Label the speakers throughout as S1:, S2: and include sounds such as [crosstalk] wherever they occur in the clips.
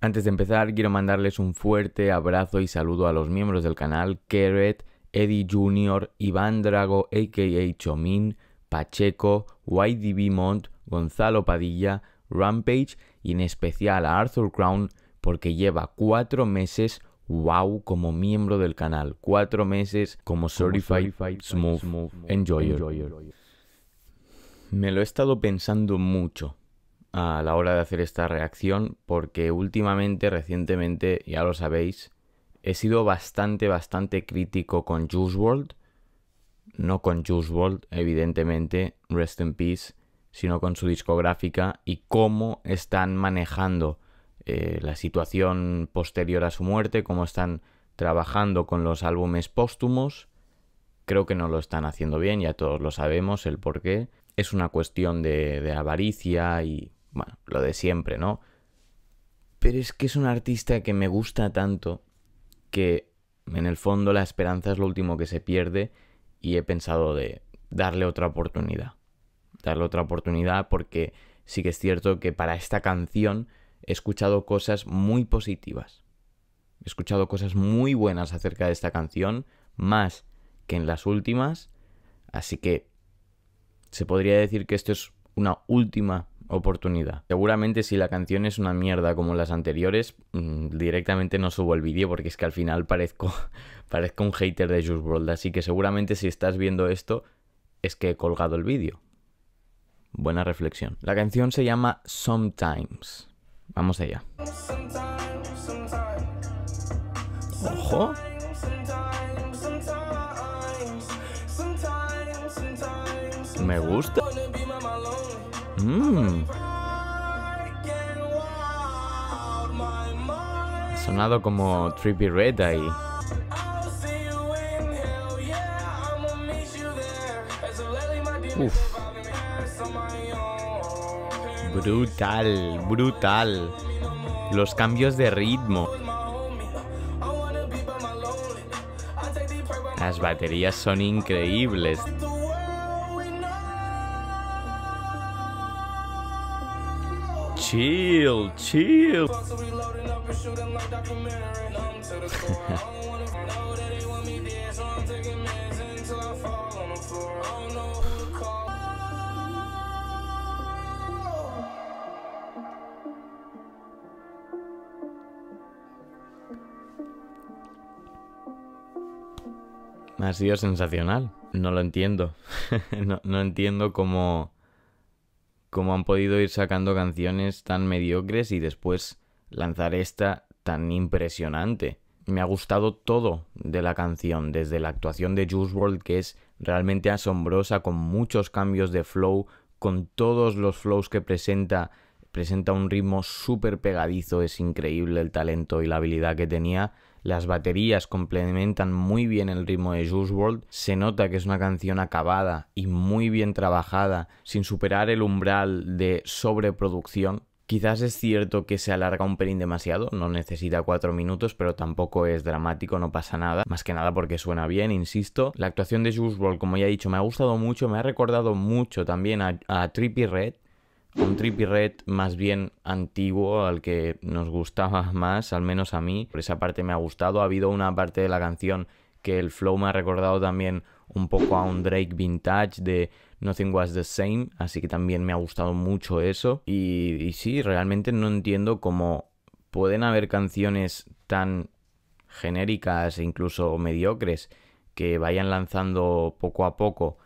S1: Antes de empezar, quiero mandarles un fuerte abrazo y saludo a los miembros del canal, Keret, Eddie Jr., Iván Drago, a.k.a. Chomin), Pacheco, YDB Mont, Gonzalo Padilla, Rampage y en especial a Arthur Crown porque lleva cuatro meses wow como miembro del canal, cuatro meses como Certified, Smooth, Enjoyer. Me lo he estado pensando mucho a la hora de hacer esta reacción porque últimamente, recientemente, ya lo sabéis, he sido bastante, bastante crítico con Juice World. No con Juice World, evidentemente, Rest in Peace, sino con su discográfica y cómo están manejando eh, la situación posterior a su muerte, cómo están trabajando con los álbumes póstumos. Creo que no lo están haciendo bien, ya todos lo sabemos el por qué. Es una cuestión de, de avaricia y, bueno, lo de siempre, ¿no? Pero es que es un artista que me gusta tanto que en el fondo la esperanza es lo último que se pierde y he pensado de darle otra oportunidad. Darle otra oportunidad porque sí que es cierto que para esta canción he escuchado cosas muy positivas. He escuchado cosas muy buenas acerca de esta canción, más que en las últimas. Así que se podría decir que esto es una última oportunidad. Seguramente si la canción es una mierda como las anteriores, mm, directamente no subo el vídeo porque es que al final parezco, [laughs] parezco un hater de Juice world Así que seguramente si estás viendo esto es que he colgado el vídeo. Buena reflexión. La canción se llama Sometimes. Vamos allá. Ojo. Me gusta. Mmm. Sonado como Trippy Red ahí. Uf. Brutal, brutal. Los cambios de ritmo. Las baterías son increíbles. Chill, chill. [laughs] Ha sido sensacional. No lo entiendo. [laughs] no, entiendo cómo, cómo han podido ir sacando canciones tan mediocres y después lanzar esta tan impresionante. Me ha gustado todo de la canción, desde la actuación de Juice World, que es realmente asombrosa, con muchos cambios de flow, con todos los flows que presenta. Presenta un ritmo súper pegadizo, es increíble el talento y la habilidad que tenía las baterías complementan muy bien el ritmo de Juice World. Se nota que es una canción acabada y muy bien trabajada, sin superar el umbral de sobreproducción. Quizás es cierto que se alarga un pelín demasiado, no necesita cuatro minutos, pero tampoco es dramático, no pasa nada. Más que nada porque suena bien, insisto. La actuación de Juice WRLD, como ya he dicho, me ha gustado mucho, me ha recordado mucho también a, a Trippy Red un trippy red más bien antiguo al que nos gustaba [laughs] más, al menos a mí. Por esa parte me ha gustado. Ha habido una parte de la canción que el flow me ha recordado también un poco a un Drake vintage de Nothing Was the Same, así que también me ha gustado mucho eso. Y, sí, realmente no entiendo cómo pueden haber canciones tan genéricas e incluso mediocres que vayan lanzando poco a poco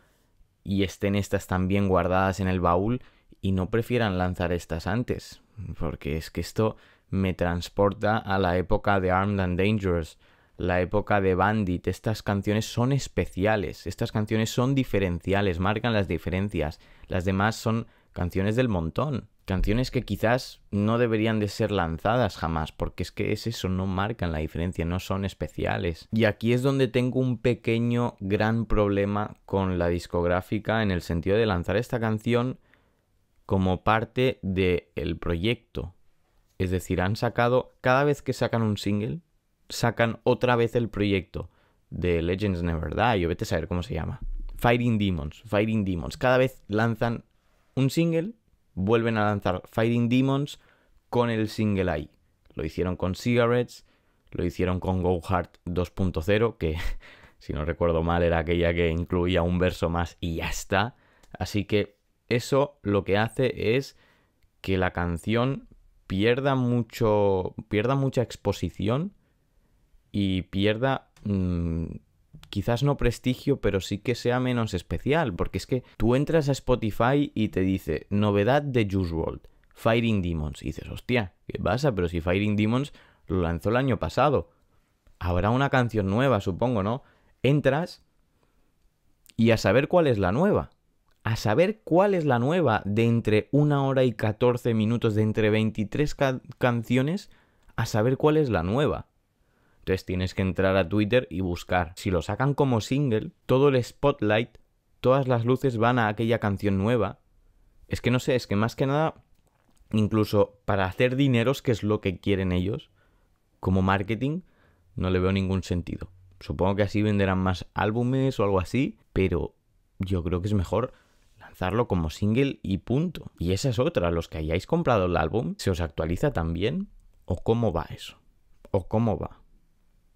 S1: y estén estas también guardadas en el baúl y no prefieran lanzar estas antes, porque es que esto me transporta a la época de Armed and Dangerous, la época de Bandit. Estas canciones son especiales, estas canciones son diferenciales, marcan las diferencias. Las demás son canciones del montón, canciones que quizás no deberían de ser lanzadas jamás, porque es que es eso, no marcan la diferencia, no son especiales. Y aquí es donde tengo un pequeño gran problema con la discográfica en el sentido de lanzar esta canción como parte del el proyecto. Es decir, han sacado, cada vez que sacan un single, sacan otra vez el proyecto de Legends Never Die, Yo vete a saber cómo se llama. Fighting Demons, Fighting Demons. Cada vez lanzan un single, vuelven a lanzar Fighting Demons con el single ahí. Lo hicieron con Cigarettes, lo hicieron con Go Hard 2.0, que [laughs] si no recuerdo mal era aquella que incluía un verso más y ya está. Así que eso lo que hace es que la canción pierda mucho, pierda mucha exposición y pierda mm, quizás no prestigio, pero sí que sea menos especial, porque es que tú entras a Spotify y te dice novedad de Juice World Fighting Demons, y dices, hostia, ¿qué pasa? Pero si Fighting Demons lo lanzó el año pasado, habrá una canción nueva, supongo, ¿no? Entras y a saber cuál es la nueva a saber cuál es la nueva de entre una hora y 14 minutos, de entre 23 canciones, a saber cuál es la nueva. Entonces tienes que entrar a Twitter y buscar. Si lo sacan como single, todo el spotlight, todas las luces van a aquella canción nueva. Es que no sé, es que más que nada, incluso para hacer dineros, que es lo que quieren ellos, como marketing, no le veo ningún sentido. Supongo que así venderán más álbumes o algo así, pero yo creo que es mejor lanzarlo como single y punto. Y esa es otra, los que hayáis comprado el álbum, ¿se os actualiza también? ¿O cómo va eso? ¿O cómo va?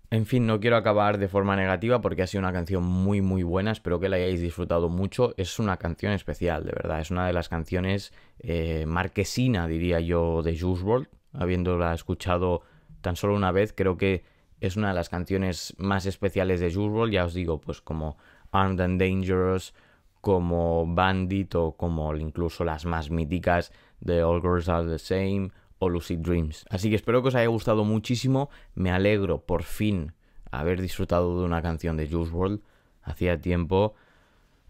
S1: En fin, no quiero acabar de forma negativa porque ha sido una canción muy muy buena, espero que la hayáis disfrutado mucho, es una canción especial, de verdad, es una de las canciones eh, marquesina, diría yo, de Juice WRLD, habiéndola escuchado tan solo una vez, creo que es una de las canciones más especiales de Juice WRLD, ya os digo, pues como Armed and Dangerous, como Bandit o como incluso las más míticas de All Girls Are the Same o Lucid Dreams. Así que espero que os haya gustado muchísimo. Me alegro por fin haber disfrutado de una canción de Juice World. Hacía tiempo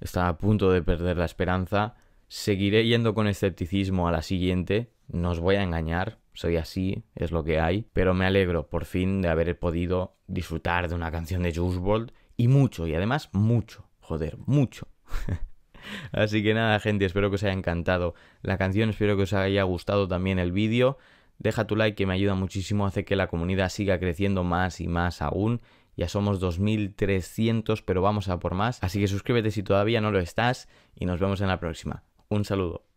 S1: estaba a punto de perder la esperanza. Seguiré yendo con escepticismo a la siguiente. No os voy a engañar, soy así, es lo que hay. Pero me alegro por fin de haber podido disfrutar de una canción de Juice World y mucho, y además mucho, joder, mucho. [laughs] Así que nada, gente, espero que os haya encantado la canción, espero que os haya gustado también el vídeo. Deja tu like que me ayuda muchísimo, hace que la comunidad siga creciendo más y más aún. Ya somos 2.300, pero vamos a por más. Así que suscríbete si todavía no lo estás y nos vemos en la próxima. Un saludo.